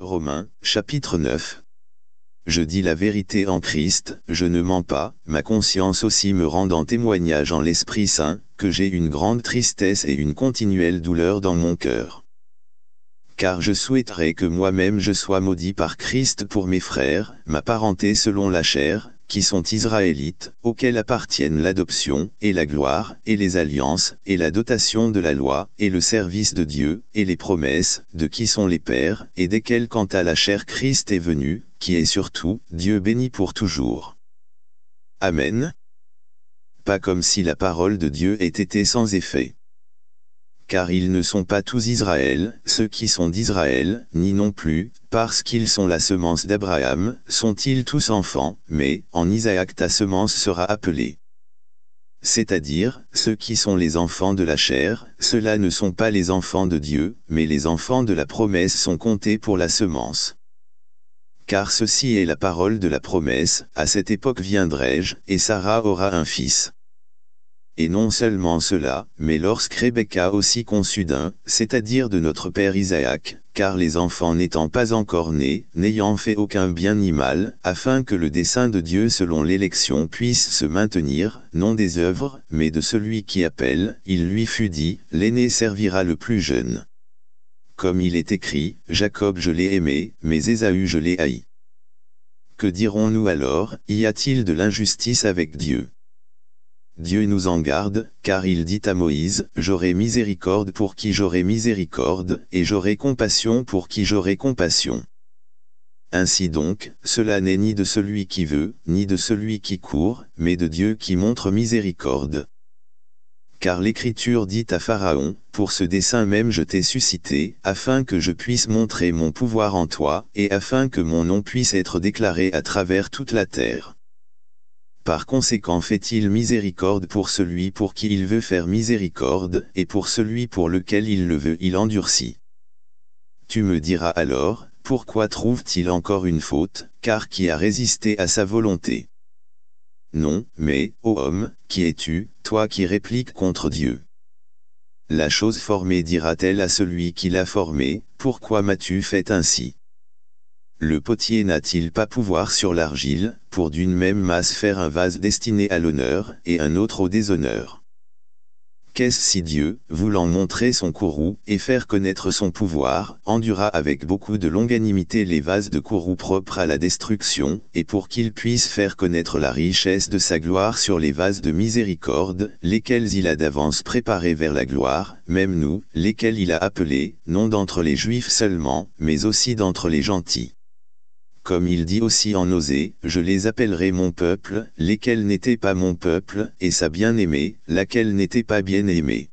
Romains, chapitre 9 Je dis la vérité en Christ, je ne mens pas, ma conscience aussi me rend en témoignage en l'Esprit Saint, que j'ai une grande tristesse et une continuelle douleur dans mon cœur car je souhaiterais que moi-même je sois maudit par Christ pour mes frères, ma parenté selon la chair, qui sont israélites, auxquels appartiennent l'adoption, et la gloire, et les alliances, et la dotation de la loi, et le service de Dieu, et les promesses, de qui sont les pères, et desquels quant à la chair Christ est venu, qui est surtout, Dieu béni pour toujours. Amen. Pas comme si la parole de Dieu ait été sans effet car ils ne sont pas tous Israël, ceux qui sont d'Israël, ni non plus, parce qu'ils sont la semence d'Abraham, sont-ils tous enfants, mais, en Isaac ta semence sera appelée. C'est-à-dire, ceux qui sont les enfants de la chair, ceux-là ne sont pas les enfants de Dieu, mais les enfants de la promesse sont comptés pour la semence. Car ceci est la parole de la promesse, à cette époque viendrai-je, et Sarah aura un fils. Et non seulement cela, mais lorsque Rebecca aussi conçut d'un, c'est-à-dire de notre père Isaac, car les enfants n'étant pas encore nés, n'ayant fait aucun bien ni mal, afin que le dessein de Dieu selon l'élection puisse se maintenir, non des œuvres, mais de celui qui appelle, il lui fut dit, l'aîné servira le plus jeune. Comme il est écrit, Jacob je l'ai aimé, mais Ésaü je l'ai haï. Que dirons-nous alors, y a-t-il de l'injustice avec Dieu Dieu nous en garde, car il dit à Moïse, J'aurai miséricorde pour qui j'aurai miséricorde, et j'aurai compassion pour qui j'aurai compassion. Ainsi donc, cela n'est ni de celui qui veut, ni de celui qui court, mais de Dieu qui montre miséricorde. Car l'Écriture dit à Pharaon, Pour ce dessein même je t'ai suscité, afin que je puisse montrer mon pouvoir en toi, et afin que mon nom puisse être déclaré à travers toute la terre. Par conséquent fait-il miséricorde pour celui pour qui il veut faire miséricorde, et pour celui pour lequel il le veut il endurcit. Tu me diras alors, pourquoi trouve-t-il encore une faute, car qui a résisté à sa volonté Non, mais, ô homme, qui es-tu, toi qui répliques contre Dieu La chose formée dira-t-elle à celui qui l'a formée, pourquoi m'as-tu fait ainsi le potier n'a-t-il pas pouvoir sur l'argile, pour d'une même masse faire un vase destiné à l'honneur et un autre au déshonneur Qu'est-ce si Dieu, voulant montrer son courroux et faire connaître son pouvoir, endura avec beaucoup de longanimité les vases de courroux propres à la destruction, et pour qu'il puisse faire connaître la richesse de sa gloire sur les vases de miséricorde, lesquels il a d'avance préparés vers la gloire, même nous, lesquels il a appelés, non d'entre les Juifs seulement, mais aussi d'entre les gentils. Comme il dit aussi en Osée, je les appellerai mon peuple, lesquels n'étaient pas mon peuple, et sa bien-aimée, laquelle n'était pas bien-aimée.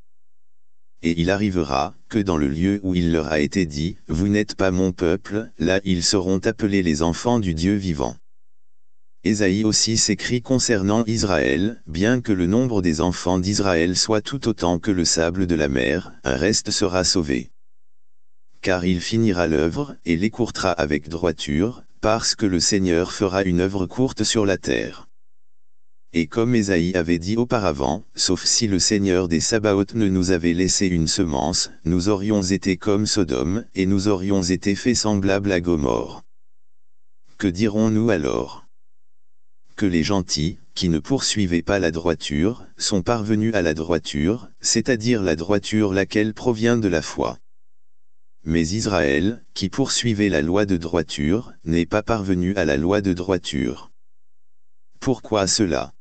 Et il arrivera, que dans le lieu où il leur a été dit, vous n'êtes pas mon peuple, là ils seront appelés les enfants du Dieu vivant. Ésaïe aussi s'écrit concernant Israël, bien que le nombre des enfants d'Israël soit tout autant que le sable de la mer, un reste sera sauvé. Car il finira l'œuvre, et l'écourtera avec droiture, parce que le Seigneur fera une œuvre courte sur la terre. Et comme Esaïe avait dit auparavant, sauf si le Seigneur des Sabaoth ne nous avait laissé une semence, nous aurions été comme Sodome, et nous aurions été faits semblables à Gomorre. Que dirons-nous alors Que les gentils, qui ne poursuivaient pas la droiture, sont parvenus à la droiture, c'est-à-dire la droiture laquelle provient de la foi. Mais Israël, qui poursuivait la loi de droiture, n'est pas parvenu à la loi de droiture. Pourquoi cela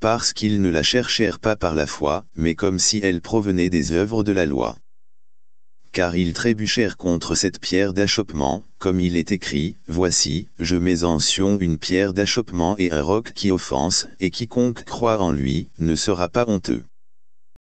Parce qu'ils ne la cherchèrent pas par la foi, mais comme si elle provenait des œuvres de la loi. Car ils trébuchèrent contre cette pierre d'achoppement, comme il est écrit, « Voici, je mets en Sion une pierre d'achoppement et un roc qui offense, et quiconque croit en lui, ne sera pas honteux. »